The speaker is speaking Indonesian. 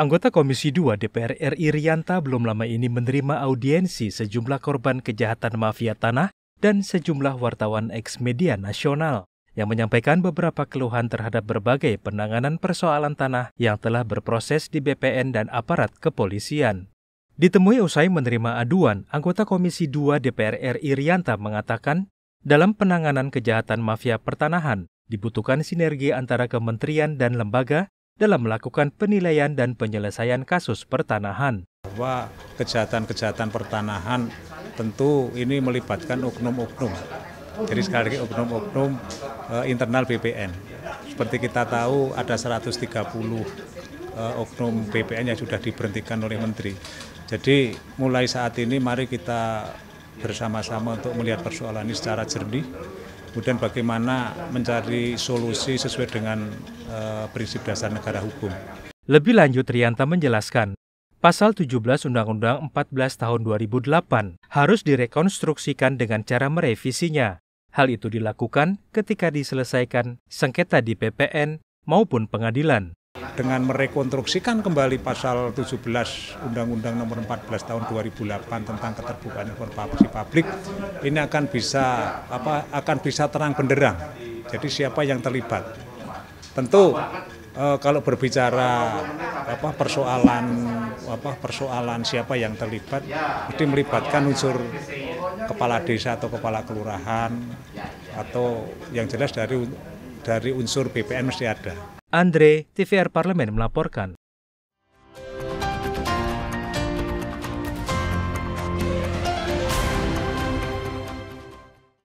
Anggota Komisi 2 DPR RI Rianta belum lama ini menerima audiensi sejumlah korban kejahatan mafia tanah dan sejumlah wartawan eks media nasional yang menyampaikan beberapa keluhan terhadap berbagai penanganan persoalan tanah yang telah berproses di BPN dan aparat kepolisian. Ditemui usai menerima aduan, anggota Komisi 2 DPR RI Rianta mengatakan, dalam penanganan kejahatan mafia pertanahan, dibutuhkan sinergi antara kementerian dan lembaga dalam melakukan penilaian dan penyelesaian kasus pertanahan. Bahwa kejahatan-kejahatan pertanahan tentu ini melibatkan oknum-oknum. Jadi sekali lagi oknum-oknum eh, internal BPN. Seperti kita tahu ada 130 eh, oknum BPN yang sudah diberhentikan oleh Menteri. Jadi mulai saat ini mari kita bersama-sama untuk melihat persoalan ini secara jernih kemudian bagaimana mencari solusi sesuai dengan uh, prinsip dasar negara hukum. Lebih lanjut Rianta menjelaskan, Pasal 17 Undang-Undang 14 tahun 2008 harus direkonstruksikan dengan cara merevisinya. Hal itu dilakukan ketika diselesaikan sengketa di PPN maupun pengadilan dengan merekonstruksikan kembali pasal 17 Undang-Undang Nomor 14 Tahun 2008 tentang keterbukaan informasi publik ini akan bisa apa akan bisa terang benderang. Jadi siapa yang terlibat? Tentu eh, kalau berbicara apa persoalan apa persoalan siapa yang terlibat itu melibatkan unsur kepala desa atau kepala kelurahan atau yang jelas dari dari unsur BPN mesti ada. Andre, TVR Parlemen melaporkan.